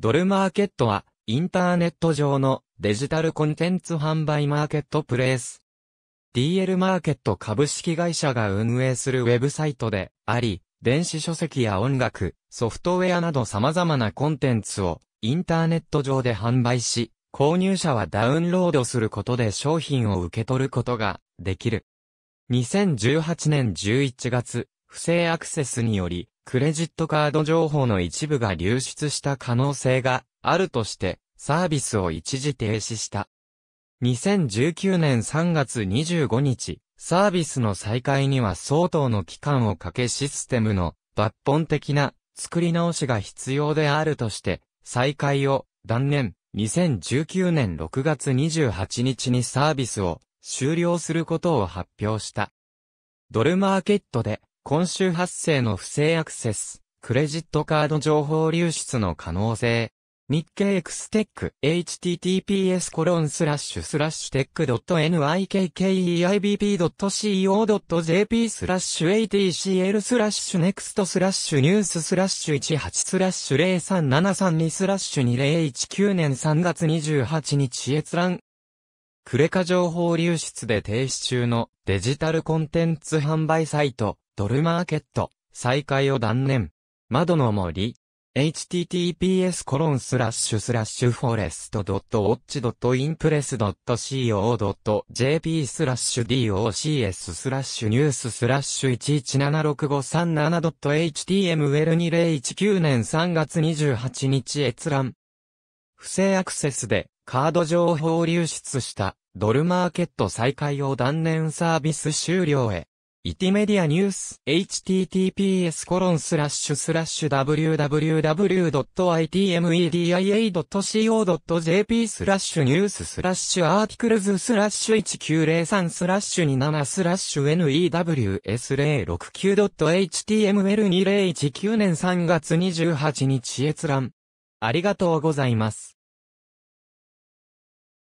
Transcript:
ドルマーケットは、インターネット上のデジタルコンテンツ販売マーケットプレイス。DL マーケット株式会社が運営するウェブサイトであり、電子書籍や音楽、ソフトウェアなど様々なコンテンツをインターネット上で販売し、購入者はダウンロードすることで商品を受け取ることができる。2018年11月、不正アクセスによりクレジットカード情報の一部が流出した可能性があるとして、サービスを一時停止した。2019年3月25日、サービスの再開には相当の期間をかけシステムの抜本的な作り直しが必要であるとして、再開を断念。2019年6月28日にサービスを終了することを発表した。ドルマーケットで今週発生の不正アクセス、クレジットカード情報流出の可能性。日経エクステック https コロンスラッシュスラッシュテック .nikkeibp.co.jp スラッシュ atcl スラッシュネクストスラッシュニューススラッシュ18スラッシュ03732スラッシュ2019年3月28日閲覧クレカ情報流出で停止中のデジタルコンテンツ販売サイトドルマーケット、再開を断念。窓の森。https コロンスラッシュスラッシュフォレストドットウォッチドットインプレスドット CO.jp スラッシュ DOCS スラッシュニューススラッシュ1176537ドット HTML2019 年3月28日閲覧。不正アクセスでカード情報流出したドルマーケット再開を断念サービス終了へ。イティメディアニュース、https コロンスラッシュスラッシュ www.itmedia.co.jp スラッシュニューススラッシュアーティクルズスラッシュ1903スラッシュ27スラッシュ news069.html2019 年3月28日閲覧。ありがとうございます。